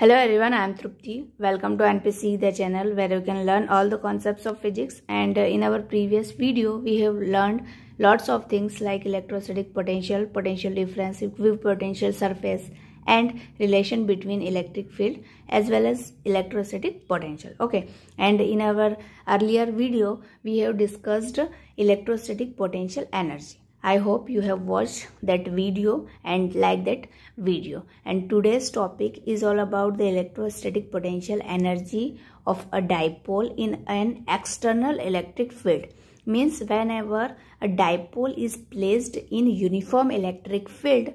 Hello everyone, I am Trupti. Welcome to NPC the channel where you can learn all the concepts of physics and uh, in our previous video we have learned lots of things like electrostatic potential, potential difference, equipotential surface and relation between electric field as well as electrostatic potential. Okay and in our earlier video we have discussed electrostatic potential energy. I hope you have watched that video and like that video. And today's topic is all about the electrostatic potential energy of a dipole in an external electric field. Means whenever a dipole is placed in uniform electric field,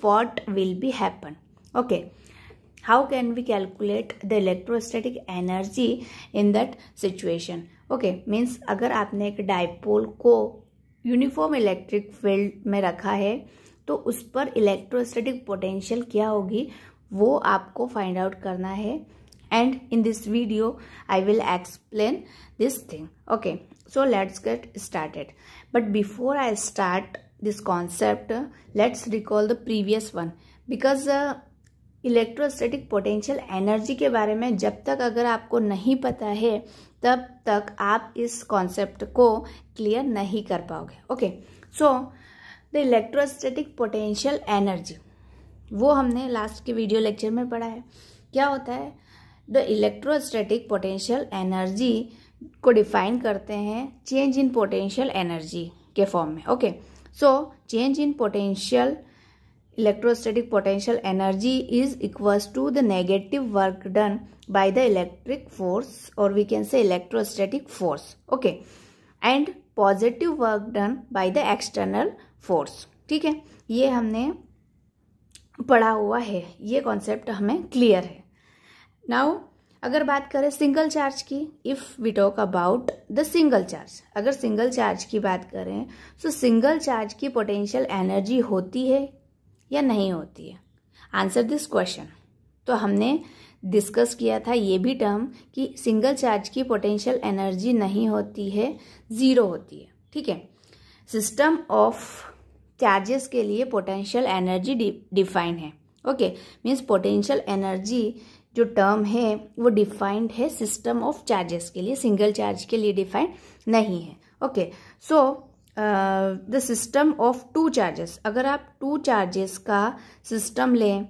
what will be happen? Okay. How can we calculate the electrostatic energy in that situation? okay, Means अगर आपने एक dipole को uniform electric field में रखा है तो उस पर इलेक्ट्रोस्टेटिक पोटेंशियल क्या होगी वो आपको फाइंड आउट करना है and in this video I will explain this thing okay so let's get started but before I start this concept let's recall the previous one because electrostatic potential energy के बारे में जब तक अगर आपको नहीं पता है तब तक आप इस कॉन्सेप्ट को क्लियर नहीं कर पाओगे okay so the electrostatic potential energy वो हमने लास्ट के वीडियो लेक्चर में पढ़ा है क्या होता है द इलेक्ट्रोस्टैटिक पोटेंशियल एनर्जी को डिफाइन करते हैं चेंज इन पोटेंशियल एनर्जी के फॉर्म में okay so change in potential electrostatic potential energy is equals to the negative work done by the electric force or we can say electrostatic force okay and positive work done by the external force ठीक है ये हमने पढ़ा हुआ है ये concept हमें clear है नाउ अगर बात करें सिंगल चार्ज की if we talk about the single charge अगर सिंगल चार्ज की बात करें तो सिंगल चार्ज की पोटेंशियल एनर्जी होती है या नहीं होती है आंसर दिस क्वेश्चन तो हमने डिस्कस किया था ये भी टर्म कि सिंगल चार्ज की पोटेंशियल एनर्जी नहीं होती है ज़ीरो होती है ठीक है सिस्टम ऑफ चार्जेस के लिए पोटेंशियल एनर्जी डिफाइंड है ओके मीन्स पोटेंशियल एनर्जी जो टर्म है वो डिफाइंड है सिस्टम ऑफ चार्जेस के लिए सिंगल चार्ज के लिए डिफाइंड नहीं है okay so the system of two charges अगर आप टू चार्जेस का सिस्टम लें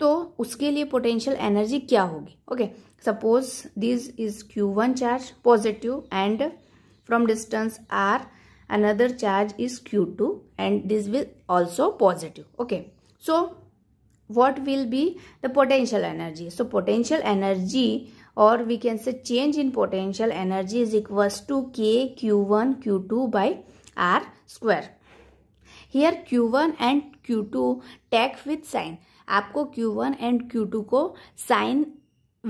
तो उसके लिए पोटेंशियल एनर्जी क्या होगी okay suppose this is q one charge positive and from distance r another charge is q two and this will also positive okay so what will be the potential energy so potential energy और we can say change in potential energy is equal to k q one q two by are square. Here Q1 and Q2 tag with sign. आपको Q1 and Q2 को sign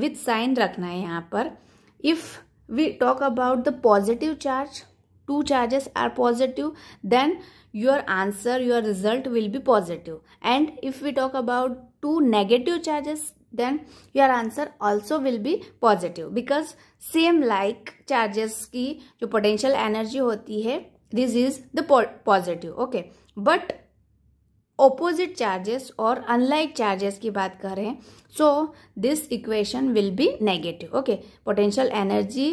with sign रखना है यहाँ पर If we talk about the positive charge, two charges are positive, then your answer, your result will be positive. And if we talk about two negative charges, then your answer also will be positive because same like charges की जो potential energy होती है this is the po positive okay but opposite charges or unlike charges की बात कर रहे हैं so this equation will be negative okay potential energy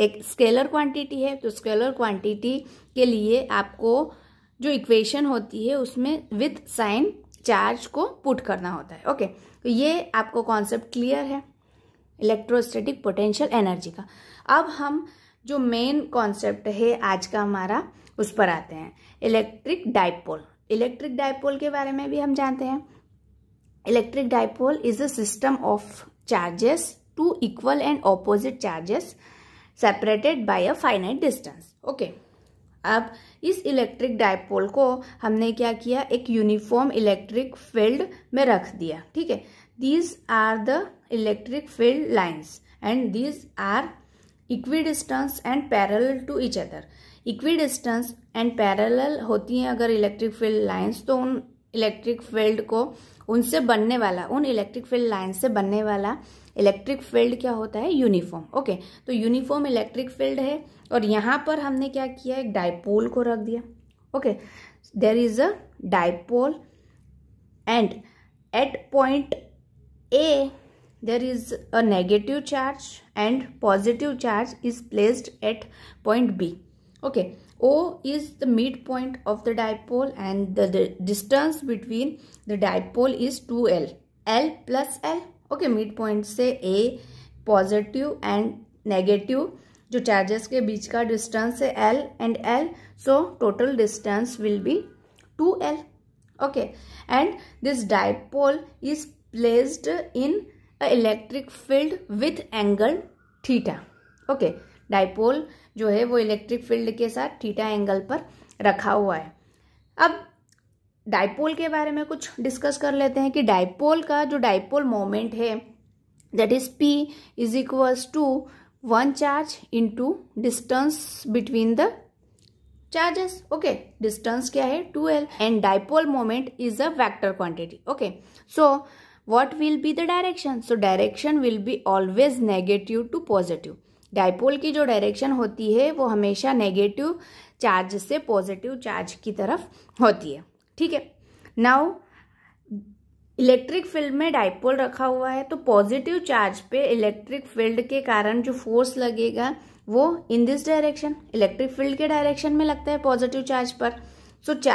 एक स्केलर क्वांटिटी है तो स्केलर क्वांटिटी के लिए आपको जो इक्वेशन होती है उसमें विथ साइन चार्ज को पुट करना होता है ओके okay. तो ये आपको कॉन्सेप्ट क्लियर है इलेक्ट्रोस्टैटिक पोटेंशियल एनर्जी का अब हम जो मेन कॉन्सेप्ट है आज का हमारा उस पर आते हैं इलेक्ट्रिक डाइपोल इलेक्ट्रिक डाइपोल के बारे में भी हम जानते हैं electric dipole is a system of charges two equal and opposite charges separated by a finite distance okay अब इस इलेक्ट्रिक डाइपोल को हमने क्या किया एक यूनिफॉर्म इलेक्ट्रिक फील्ड में रख दिया ठीक है these are the electric field lines and these are equidistance and parallel to each other equidistance and parallel होती हैं अगर इलेक्ट्रिक फील्ड लाइंस तो उन इलेक्ट्रिक फील्ड को उनसे बनने वाला उन इलेक्ट्रिक फील्ड लाइन्स से बनने वाला इलेक्ट्रिक फील्ड क्या होता है यूनिफॉर्म ओके तो यूनिफॉर्म इलेक्ट्रिक फील्ड है और यहाँ पर हमने क्या किया एक डायपोल को रख दिया okay there is a dipole and at point A there is a negative charge and positive charge is placed at point B. Okay, O is the midpoint of the dipole and the, the distance between the dipole is 2L. L plus L, okay, midpoint a positive and negative जो charges के बीच का distance है L and L, so total distance will be 2L. Okay, and this dipole is placed in a electric field with angle theta okay dipole जो है वो electric field के साथ theta angle पर रखा हुआ है अब डाइपोल के बारे में कुछ डिस्कस कर लेते हैं कि डाइपोल का जो डाइपोल मोमेंट है that is p is equals to one charge into distance between the charges okay distance क्या है two L and dipole moment is a vector quantity okay so what will be the direction so direction will be always negative to positive dipole की जो direction होती है वो हमेशा negative charge से positive charge की तरफ होती है ठीक है नाउ इलेक्ट्रिक फील्ड में डायपोल रखा हुआ है तो पॉजिटिव चार्ज पे इलेक्ट्रिक फील्ड के कारण जो फोर्स लगेगा वो in this direction electric field के डायरेक्शन में लगता है पॉजिटिव चार्ज पर सो so,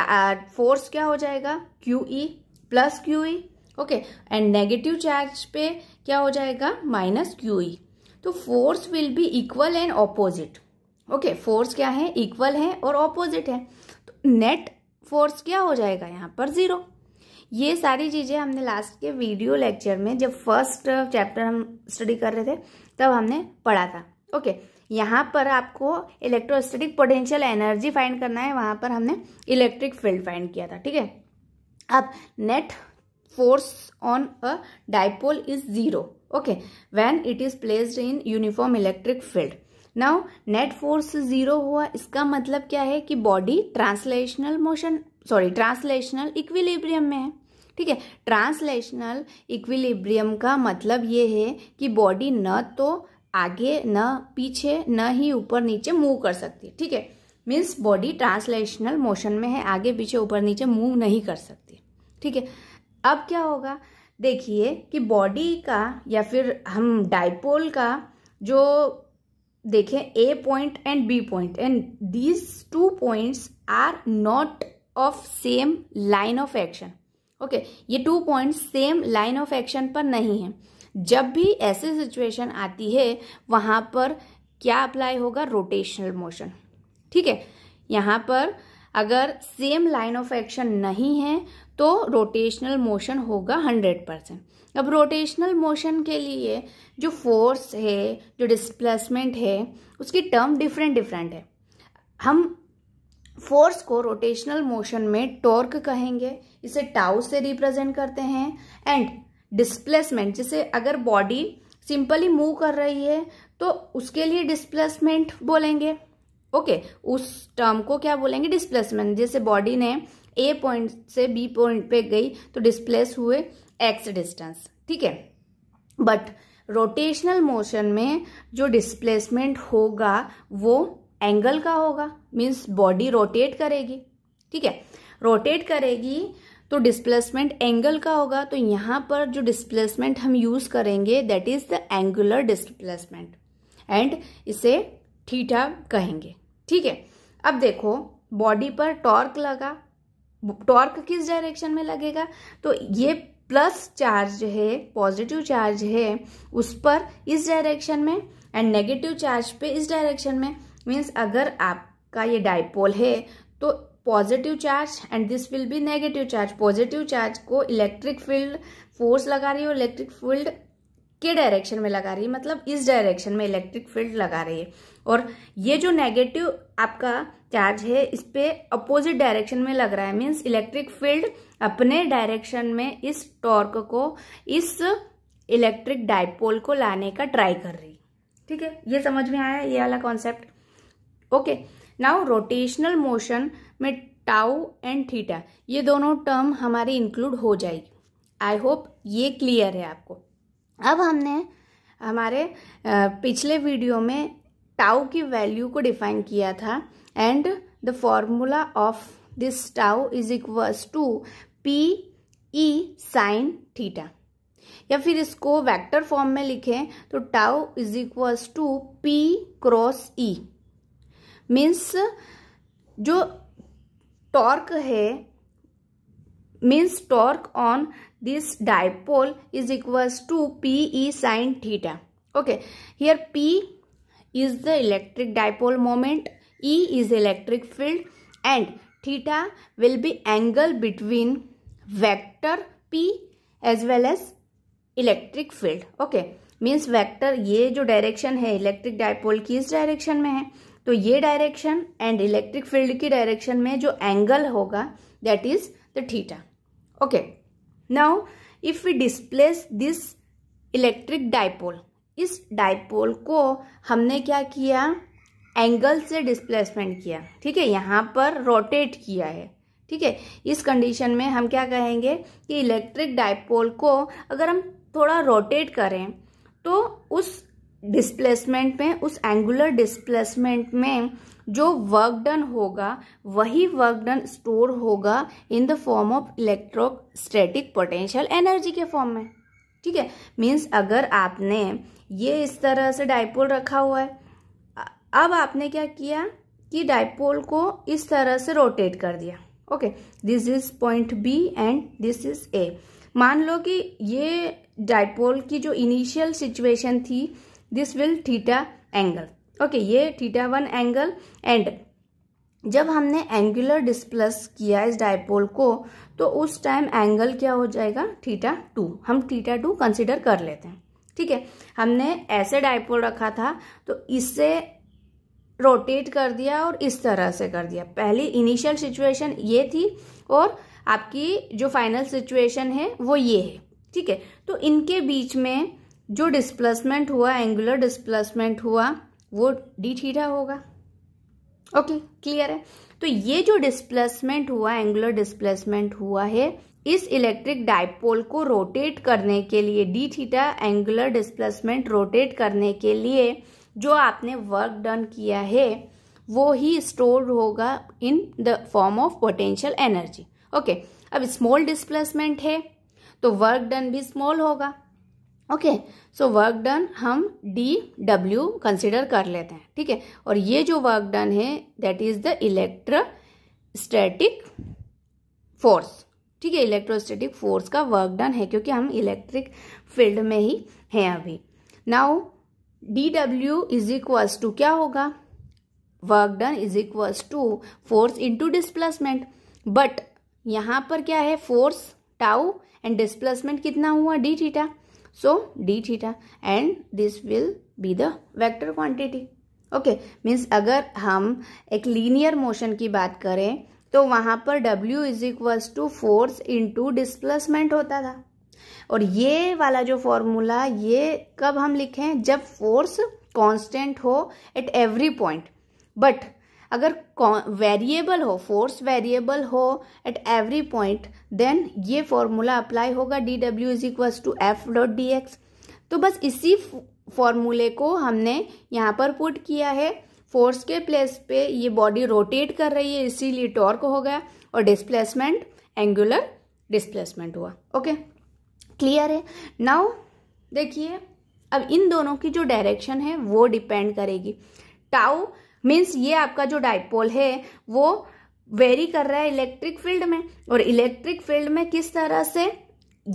फोर्स क्या हो जाएगा q E plus q E okay and negative charge पे क्या हो जाएगा माइनस क्यू ई तो force will be equal and opposite okay force क्या है इक्वल है और ऑपोजिट है तो नेट फोर्स क्या हो जाएगा यहाँ पर ज़ीरो ये सारी चीज़ें हमने लास्ट के वीडियो लेक्चर में जब फर्स्ट चैप्टर हम स्टडी कर रहे थे तब हमने पढ़ा था ओके okay, यहाँ पर आपको इलेक्ट्रोस्टेटिक पोटेंशियल एनर्जी फाइंड करना है वहाँ पर हमने इलेक्ट्रिक फील्ड फाइंड किया था ठीक है अब net force on a dipole is zero okay when it is placed in uniform electric field now net force zero हुआ इसका मतलब क्या है कि body translational motion sorry translational equilibrium में है ठीक है ट्रांसलेशनल इक्विलिब्रियम का मतलब ये है कि बॉडी न तो आगे न पीछे न ही ऊपर नीचे मूव कर सकती है ठीक है मीन्स बॉडी ट्रांसलेशनल मोशन में है आगे पीछे ऊपर नीचे मूव नहीं कर सकती ठीक है अब क्या होगा देखिए कि बॉडी का या फिर हम डाइपोल का जो देखें A point and B point and these two points are not of same line of action okay ये two point same line of action पर नहीं है जब भी ऐसी सिचुएशन आती है वहाँ पर क्या अप्लाई होगा रोटेशनल मोशन ठीक है यहाँ पर अगर सेम लाइन ऑफ एक्शन नहीं है तो रोटेशनल मोशन होगा हंड्रेड परसेंट अब रोटेशनल मोशन के लिए जो फोर्स है जो डिस्प्लेसमेंट है उसकी टर्म डिफरेंट डिफरेंट है हम फोर्स को रोटेशनल मोशन में टॉर्क कहेंगे इसे टाउ से रिप्रेजेंट करते हैं एंड डिस्प्लेसमेंट जिसे अगर बॉडी सिंपली मूव कर रही है तो उसके लिए डिस्प्लेसमेंट बोलेंगे ओके okay, उस टर्म को क्या बोलेंगे डिस्प्लेसमेंट जैसे बॉडी ने ए पॉइंट से बी पॉइंट पे गई तो डिस्प्लेस हुए एक्स डिस्टेंस ठीक है बट रोटेशनल मोशन में जो डिस्प्लेसमेंट होगा वो एंगल का होगा मीन्स बॉडी रोटेट करेगी ठीक है रोटेट करेगी तो डिस्प्लेसमेंट एंगल का होगा तो यहां पर जो डिस्प्लेसमेंट हम यूज करेंगे that is the angular displacement and इसे थीटा कहेंगे ठीक है अब देखो बॉडी पर टॉर्क लगा टॉर्क किस डायरेक्शन में लगेगा तो ये प्लस चार्ज है पॉजिटिव चार्ज है उस पर इस डायरेक्शन में एंड नेगेटिव चार्ज पे इस डायरेक्शन में मीन्स अगर आपका ये डायपोल है तो positive charge and this will be negative charge positive charge को इलेक्ट्रिक फील्ड फोर्स लगा रही है और इलेक्ट्रिक फील्ड के डायरेक्शन में लगा रही है मतलब इस डायरेक्शन में इलेक्ट्रिक फील्ड लगा रही है और ये जो नेगेटिव आपका चार्ज है इस पे अपोजिट डायरेक्शन में लग रहा है मीन्स इलेक्ट्रिक फील्ड अपने डायरेक्शन में इस टॉर्क को इस इलेक्ट्रिक डाइपोल को लाने का ट्राई कर रही ठीक है ये समझ में आया ये वाला concept okay now rotational motion में टाउ एंड थीटा ये दोनों टर्म हमारी इंक्लूड हो जाएगी आई होप ये क्लियर है आपको अब हमने हमारे पिछले वीडियो में टाउ की वैल्यू को डिफाइन किया था and the formula of this tau is equals to p e sin theta या फिर इसको वेक्टर फॉर्म में लिखें तो tau is equals to p cross E means जो टॉर्क है means torque on this dipole is equals to P E sine theta okay here p is the electric dipole moment E is electric field and theta will be angle between vector P as well as electric field okay means vector ये जो direction है electric dipole की इस direction में है तो ये direction and electric field की डायरेक्शन में जो एंगल होगा that is the theta okay now if we displace this electric dipole इस डायपोल को हमने क्या किया एंगल से डिस्प्लेसमेंट किया ठीक है यहाँ पर रोटेट किया है ठीक है इस कंडीशन में हम क्या कहेंगे कि इलेक्ट्रिक डाइपोल को अगर हम थोड़ा रोटेट करें तो उस डिस्प्लेसमेंट में उस एंगुलर डिस्प्लेसमेंट में जो वर्क डन होगा वही वर्क डन स्टोर होगा in the form of electrostatic potential energy के फॉर्म में ठीक है मीन्स अगर आपने ये इस तरह से डायपोल रखा हुआ है अब आपने क्या किया कि डाइपोल को इस तरह से रोटेट कर दिया okay this is point B and this is A मान लो कि ये डायपोल की जो इनिशियल सिचुएशन थी this will theta angle okay ये थीटा वन एंगल एंड जब हमने एंगुलर डिस्प्लेस किया इस डायपोल को तो उस टाइम एंगल क्या हो जाएगा थीटा टू हम थीटा टू कंसिडर कर लेते हैं ठीक है हमने ऐसे डायपोल रखा था तो इससे रोटेट कर दिया और इस तरह से कर दिया पहली इनिशियल सिचुएशन ये थी और आपकी जो फाइनल सिचुएशन है वो ये है ठीक है तो इनके बीच में जो डिस्प्लेसमेंट हुआ एंगुलर डिस्प्लेसमेंट हुआ वो डी थीटा होगा ओके okay, क्लियर है तो ये जो डिस्प्लेसमेंट हुआ एंगुलर डिस्प्लेसमेंट हुआ है इस इलेक्ट्रिक डाइपोल को रोटेट करने के लिए d theta angular displacement rotate करने के लिए जो आपने वर्क डन किया है वो ही स्टोर होगा in the form of potential energy okay अब स्मॉल डिस्प्लेसमेंट है तो वर्क डन भी स्मॉल होगा ओके सो वर्क डन हम डी डब्ल्यू कंसिडर कर लेते हैं ठीक है और ये जो वर्क डन है that is the electrostatic force ठीक है इलेक्ट्रोस्टैटिक फोर्स का वर्क डन है क्योंकि हम इलेक्ट्रिक फील्ड में ही हैं अभी नाउ डी डब्ल्यू इज इक्वल्स टू क्या होगा work done is equals to force into displacement but यहाँ पर क्या है फोर्स टाउ एंड डिस्प्लेसमेंट कितना हुआ d theta so d theta and this will be the vector quantity okay means अगर हम एक लीनियर मोशन की बात करें तो वहां पर डब्ल्यू is equals to force into displacement होता था और ये वाला जो फॉर्मूला ये कब हम लिखें जब फोर्स कांस्टेंट हो एट एवरी पॉइंट बट अगर वेरिएबल हो फोर्स वेरिएबल हो एट एवरी पॉइंट देन ये फॉर्मूला अप्लाई होगा डी डब्ल्यू is equals to f dot d x तो बस इसी फॉर्मूले को हमने यहाँ पर पुट किया है फोर्स के प्लेस पे ये बॉडी रोटेट कर रही है इसीलिए टॉर्क हो गया और डिस्प्लेसमेंट एंगुलर डिस्प्लेसमेंट हुआ ओके okay? क्लियर है नाउ देखिए अब इन दोनों की जो डायरेक्शन है वो डिपेंड करेगी टाउ मीन्स ये आपका जो डाइपोल है वो वेरी कर रहा है इलेक्ट्रिक फील्ड में और इलेक्ट्रिक फील्ड में किस तरह से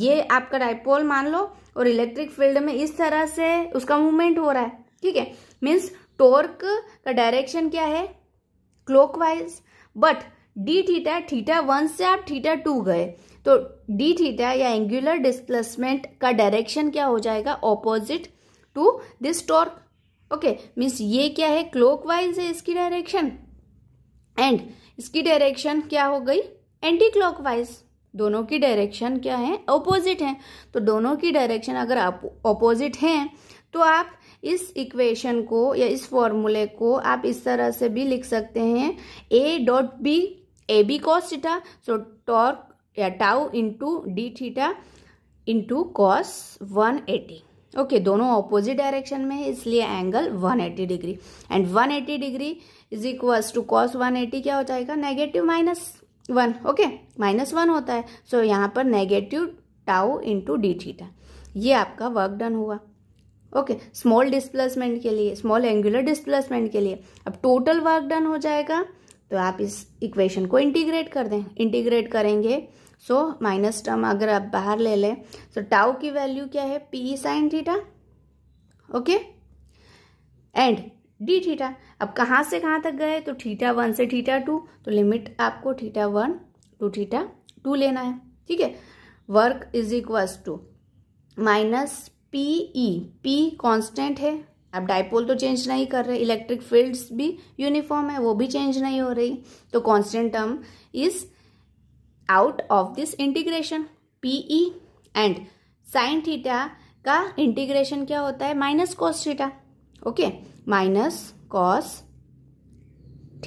ये आपका डाइपोल मान लो और इलेक्ट्रिक फील्ड में इस तरह से उसका मूवमेंट हो रहा है ठीक है मीन्स टोर्क का डायरेक्शन क्या है clockwise but d theta theta one से आप थीटा टू गए तो डी थीटा या एंगुलर डिस्प्लेसमेंट का डायरेक्शन क्या हो जाएगा opposite to this torque okay means ये क्या है क्लॉक वाइज है इसकी डायरेक्शन एंड इसकी डायरेक्शन क्या हो गई एंटी क्लॉक वाइज दोनों की डायरेक्शन क्या है ऑपोजिट हैं तो दोनों की डायरेक्शन अगर आप ऑपोजिट हैं तो आप इस इक्वेशन को या इस फॉर्मूले को आप इस तरह से भी लिख सकते हैं A dot B A B cos theta so torque या tau into d theta into cos one eighty okay दोनों ऑपोजिट डायरेक्शन में है इसलिए angle 180 degree and 180 degree is equals to cos eighty क्या हो जाएगा negative minus one okay minus one होता है सो so, यहाँ पर negative tau into d theta ये आपका वर्क डन हुआ ओके स्मॉल डिस्प्लेसमेंट के लिए स्मॉल एंगुलर डिस्प्लेसमेंट के लिए अब टोटल वर्क डन हो जाएगा तो आप इस इक्वेशन को इंटीग्रेट कर दें इंटीग्रेट करेंगे सो माइनस टर्म अगर आप बाहर ले लें तो टाउ की वैल्यू क्या है P sine theta okay and d theta अब कहाँ से कहाँ तक गए तो थीटा वन से थीटा टू तो लिमिट आपको theta one to theta two लेना है ठीक है work is equals to minus P E P constant है अब डायपोल तो चेंज नहीं कर रहे इलेक्ट्रिक फील्ड्स भी यूनिफॉर्म है वो भी चेंज नहीं हो रही तो constant term is of this integration P E and sine theta का इंटीग्रेशन क्या होता है minus cos theta okay minus cos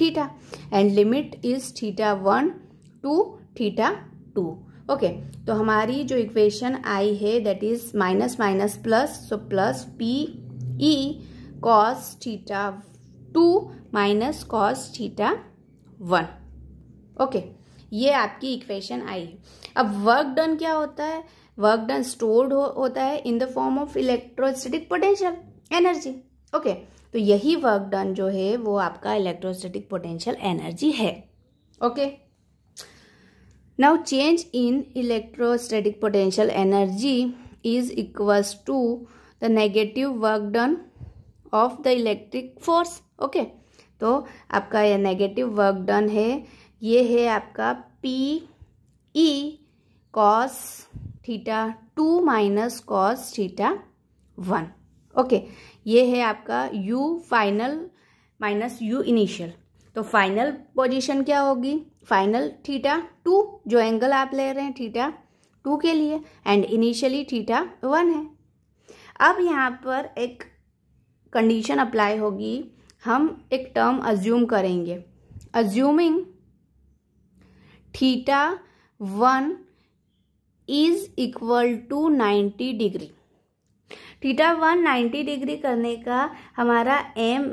theta and limit is theta one to theta two okay तो हमारी जो इक्वेशन आई है that is minus minus plus so plus P E cos theta two minus cos theta one okay ये आपकी equation आई है अब वर्क डन क्या होता है वर्क डन स्टोर्ड हो, होता है in the form of electrostatic potential energy okay तो यही वर्क डन जो है वो आपका इलेक्ट्रोस्टेटिक पोटेंशियल एनर्जी है okay now change in electrostatic potential energy is equals to the negative work done of the electric force okay तो आपका यह नेगेटिव वर्क डन है ये है आपका P E cos theta two minus cos theta one okay ये है आपका U final minus U initial तो फाइनल पोजीशन क्या होगी फाइनल थीटा टू जो एंगल आप ले रहे हैं थीटा टू के लिए एंड इनिशियली थीटा वन है अब यहाँ पर एक कंडीशन अप्लाई होगी हम एक टर्म अज्यूम करेंगे assuming theta one is equal to ninety degree theta one ninety degree करने का हमारा एम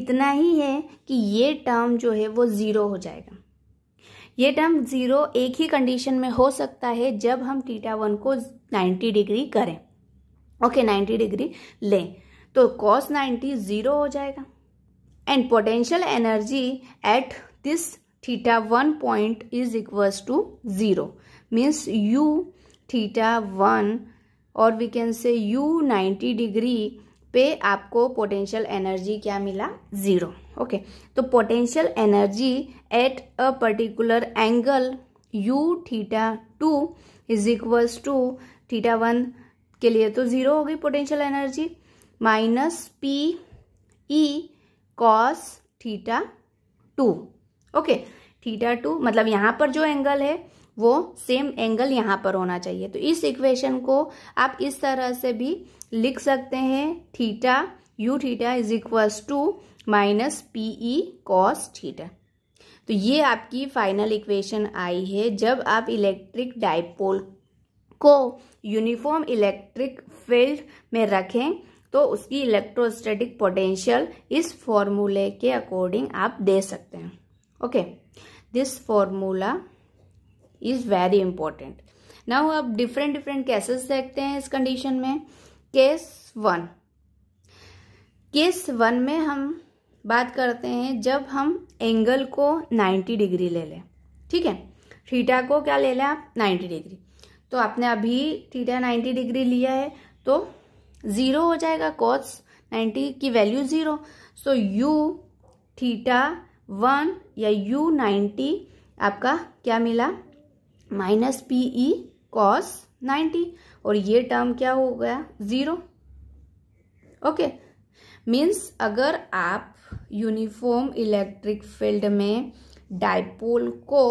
इतना ही है कि ये टर्म जो है वो ज़ीरो हो जाएगा ये टर्म ज़ीरो एक ही कंडीशन में हो सकता है जब हम टीटा वन को नाइन्टी डिग्री करें ओके okay, 90 डिग्री लें तो कॉस 90 ज़ीरो हो जाएगा and potential energy at this theta 1 point is equals to 0 means u theta 1 और we can say U 90 degree पे आपको पोटेंशियल एनर्जी क्या मिला ज़ीरो ओके okay. तो potential energy at a particular angle U theta two is equals to theta one के लिए तो zero हो गई potential energy minus P E cos theta two okay theta two मतलब यहाँ पर जो एंगल है वो सेम एंगल यहाँ पर होना चाहिए तो इस इक्वेशन को आप इस तरह से भी लिख सकते हैं theta U theta is equals to minus P E cos theta तो ये आपकी फाइनल इक्वेशन आई है जब आप इलेक्ट्रिक डाइपोल को यूनिफॉर्म इलेक्ट्रिक फील्ड में रखें तो उसकी इलेक्ट्रोस्टैटिक पोटेंशियल इस फॉर्मूले के अकॉर्डिंग आप दे सकते हैं okay this formula is very important now आप different different cases देखते हैं इस condition में case वन केस वन में हम बात करते हैं जब हम एंगल को 90 डिग्री ले लें ठीक है थीटा को क्या ले लें आप 90 डिग्री तो आपने अभी थीटा 90 डिग्री लिया है तो ज़ीरो हो जाएगा कॉस 90 की value zero so U theta one या यू नाइन्टी आपका क्या मिला minus P E cos ninety और ये टर्म क्या हो गया ज़ीरो ओके मीन्स अगर आप यूनिफॉर्म इलेक्ट्रिक फील्ड में डायपोल को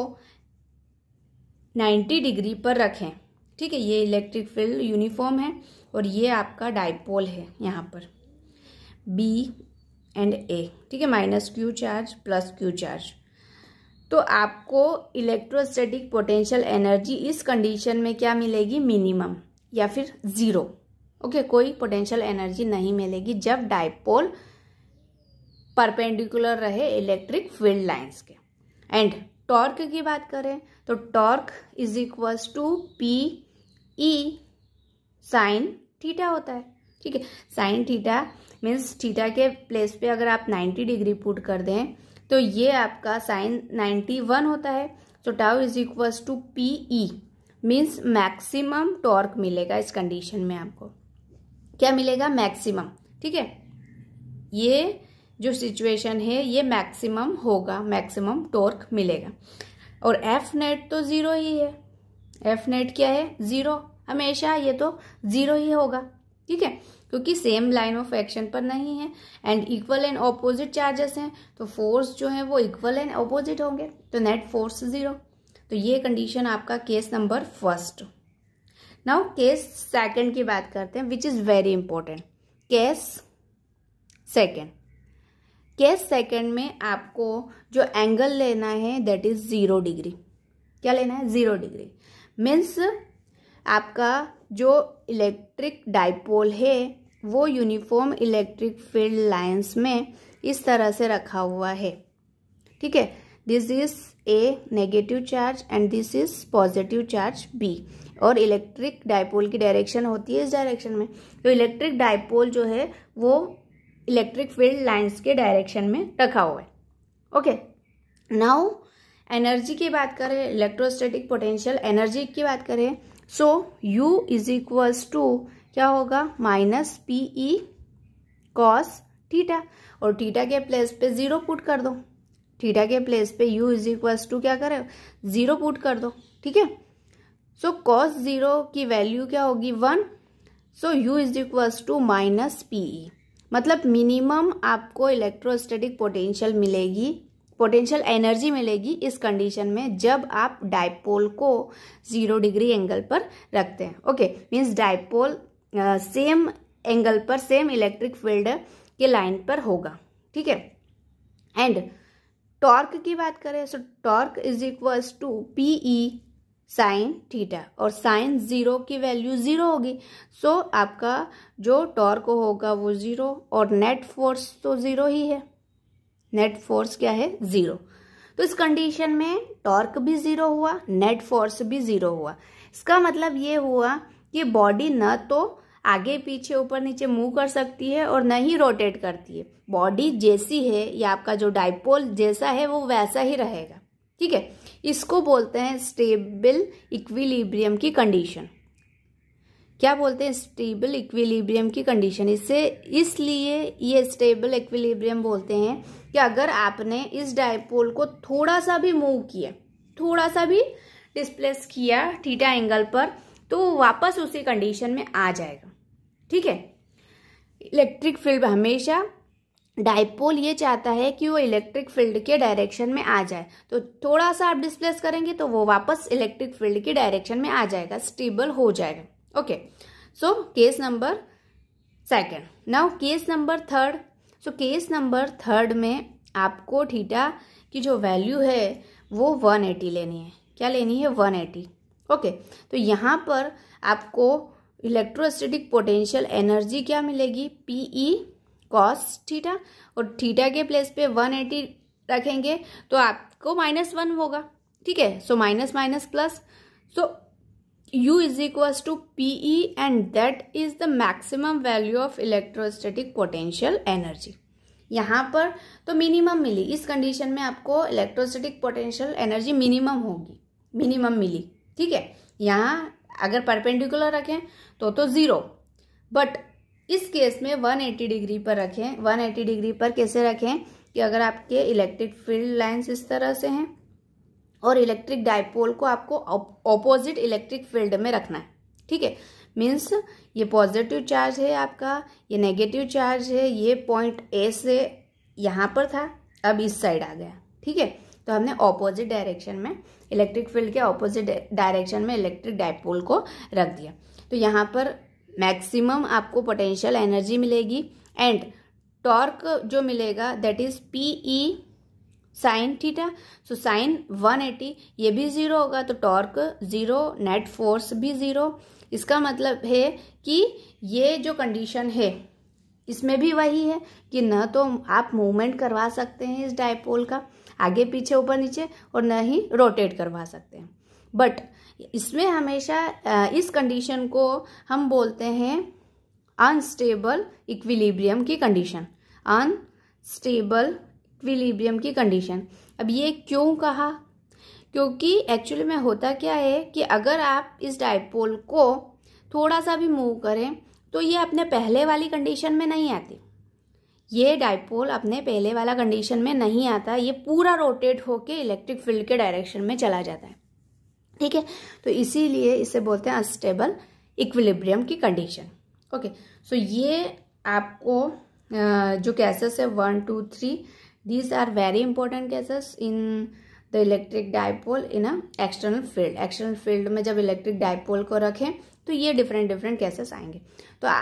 90 डिग्री पर रखें ठीक है ये इलेक्ट्रिक फील्ड यूनिफॉर्म है और ये आपका डायपोल है यहाँ पर बी एंड ए ठीक है minus Q charge plus Q charge तो आपको इलेक्ट्रोस्टैटिक पोटेंशियल एनर्जी इस कंडीशन में क्या मिलेगी मिनिमम या फिर ज़ीरो ओके okay, कोई पोटेंशियल एनर्जी नहीं मिलेगी जब डाइपोल परपेंडिकुलर रहे इलेक्ट्रिक फील्ड लाइंस के एंड टॉर्क की बात करें तो torque is equals to P E sine theta होता है ठीक है साइन थीटा मीन्स थीटा के प्लेस पे अगर आप 90 डिग्री पुट कर दें तो ये आपका साइन 91 होता है so tau is equals to P E means maximum torque मिलेगा इस कंडीशन में आपको क्या मिलेगा मैक्सिमम ठीक है ये जो सिचुएशन है ये मैक्सिमम होगा मैक्सिमम टॉर्क मिलेगा और एफ नेट तो ज़ीरो ही है एफ नेट क्या है ज़ीरो हमेशा ये तो ज़ीरो ही होगा ठीक है क्योंकि सेम लाइन ऑफ एक्शन पर नहीं है and equal and opposite charges हैं तो फोर्स जो है वो इक्वल एंड ऑपोजिट होंगे तो नेट फोर्स जीरो तो ये कंडीशन आपका case number first now case second की बात करते हैं which is very important case second case second में आपको जो एंगल लेना है दैट इज़ ज़ीरो डिग्री क्या लेना है ज़ीरो डिग्री मीन्स आपका जो इलेक्ट्रिक डाइपोल है वो यूनिफॉर्म इलेक्ट्रिक फील्ड लाइन्स में इस तरह से रखा हुआ है ठीक है this is a negative charge and this is positive charge B और इलेक्ट्रिक डायपोल की डायरेक्शन होती है इस डायरेक्शन में तो इलेक्ट्रिक डायपोल जो है वो इलेक्ट्रिक फील्ड लाइंस के डायरेक्शन में रखा हुआ है ओके नाउ एनर्जी की बात करें इलेक्ट्रोस्टैटिक पोटेंशियल एनर्जी की बात करें so U is equals to क्या होगा minus P E cos theta और थीटा के प्लेस पे जीरो पुट कर दो थीटा के प्लेस पे यू इज इक्वल्स टू क्या करें जीरो पुट कर दो ठीक है सो कॉस जीरो की वैल्यू क्या होगी one so U is equals to minus P मतलब मिनिमम आपको इलेक्ट्रोस्टैटिक पोटेंशियल मिलेगी पोटेंशियल एनर्जी मिलेगी इस कंडीशन में जब आप डाइपोल को जीरो डिग्री एंगल पर रखते हैं okay means dipole same angle पर सेम इलेक्ट्रिक फील्ड के लाइन पर होगा ठीक है एंड टॉर्क की बात करें so torque is equals to P E sine theta और साइन ज़ीरो की वैल्यू ज़ीरो होगी सो so, आपका जो टॉर्क होगा वो ज़ीरो और नेट फोर्स तो ज़ीरो ही है नेट फोर्स क्या है ज़ीरो तो इस कंडीशन में टॉर्क भी ज़ीरो हुआ नेट फोर्स भी ज़ीरो हुआ इसका मतलब ये हुआ ये बॉडी न तो आगे पीछे ऊपर नीचे मूव कर सकती है और न ही रोटेट करती है बॉडी जैसी है या आपका जो डाइपोल जैसा है वो वैसा ही रहेगा ठीक है इसको बोलते हैं स्टेबल इक्विलिब्रियम की कंडीशन क्या बोलते हैं स्टेबल इक्विलिब्रियम की कंडीशन इससे इसलिए ये स्टेबल इक्विलिब्रियम बोलते हैं कि अगर आपने इस डायपोल को थोड़ा सा भी मूव किया थोड़ा सा भी डिस्प्लेस किया थीटा एंगल पर तो वो वापस उसी कंडीशन में आ जाएगा ठीक है इलेक्ट्रिक फील्ड हमेशा डाइपोल ये चाहता है कि वो इलेक्ट्रिक फील्ड के डायरेक्शन में आ जाए तो थोड़ा सा आप डिस्प्लेस करेंगे तो वो वापस इलेक्ट्रिक फील्ड के डायरेक्शन में आ जाएगा स्टेबल हो जाएगा okay so case number second now case number third so case number third में आपको थीटा की जो वैल्यू है वो 180 लेनी है क्या लेनी है 180 ओके तो यहाँ पर आपको इलेक्ट्रोस्टेटिक पोटेंशियल एनर्जी क्या मिलेगी पी ई कॉस ठीठा और ठीठा के प्लेस पे वन एटी रखेंगे तो आपको माइनस वन होगा ठीक है so minus minus plus so u equals to P E and that is the maximum value of electrostatic potential energy यहाँ पर तो मिनिमम मिली इस कंडीशन में आपको इलेक्ट्रोस्टेटिक पोटेंशियल एनर्जी मिनिमम होगी मिनिमम मिली ठीक है यहाँ अगर परपेंडिकुलर रखें तो तो ज़ीरो बट इस केस में 180 डिग्री पर रखें 180 डिग्री पर कैसे रखें कि अगर आपके इलेक्ट्रिक फील्ड लाइंस इस तरह से हैं और इलेक्ट्रिक डायपोल को आपको ऑपोजिट इलेक्ट्रिक फील्ड में रखना है ठीक है मीन्स ये पॉजिटिव चार्ज है आपका ये नेगेटिव चार्ज है ये पॉइंट ए से यहाँ पर था अब इस साइड आ गया ठीक है तो हमने ऑपोजिट डायरेक्शन में इलेक्ट्रिक फील्ड के ऑपोजिट डायरेक्शन में इलेक्ट्रिक डायपोल को रख दिया तो यहाँ पर मैक्सिमम आपको पोटेंशियल एनर्जी मिलेगी एंड टॉर्क जो मिलेगा that is P E sine theta so sine 180 ये भी ज़ीरो होगा तो टॉर्क ज़ीरो नेट फोर्स भी ज़ीरो इसका मतलब है कि ये जो कंडीशन है इसमें भी वही है कि न तो आप मूवमेंट करवा सकते हैं इस डायपोल का आगे पीछे ऊपर नीचे और न ही रोटेट करवा सकते हैं बट इसमें हमेशा इस कंडीशन को हम बोलते हैं अनस्टेबल इक्विलिब्रियम की कंडीशन अनस्टेबल इक्विलिब्रियम की कंडीशन अब ये क्यों कहा क्योंकि एक्चुअली में होता क्या है कि अगर आप इस डाइपोल को थोड़ा सा भी मूव करें तो ये अपने पहले वाली कंडीशन में नहीं आती ये डाइपोल अपने पहले वाला कंडीशन में नहीं आता ये पूरा रोटेट होके इलेक्ट्रिक फील्ड के डायरेक्शन में चला जाता है ठीक है तो इसीलिए इसे बोलते हैं अस्टेबल इक्विलिब्रियम की कंडीशन ओके सो ये आपको जो कैसेस है one two three these are very important cases in the electric dipole in a external field external field में जब इलेक्ट्रिक डायपोल को रखें तो ये डिफरेंट डिफरेंट कैसेस आएंगे तो आ,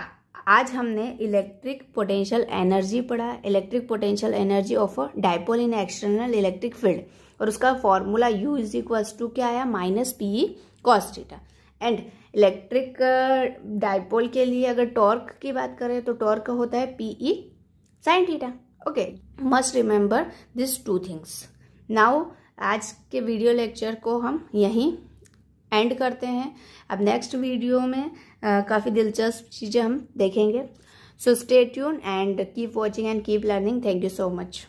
आज हमने इलेक्ट्रिक पोटेंशियल एनर्जी पढ़ा electric potential energy of a dipole in external electric field और उसका formula U is equals to क्या आया minus PE E cos theta and electric dipole के लिए अगर टॉर्क की बात करें तो टॉर्क होता है PE sine theta okay must remember this two things now आज के वीडियो लेक्चर को हम यहीं एंड करते हैं अब नेक्स्ट वीडियो में काफ़ी दिलचस्प चीज़ें हम देखेंगे so stay tune and keep watching and keep learning thank you so much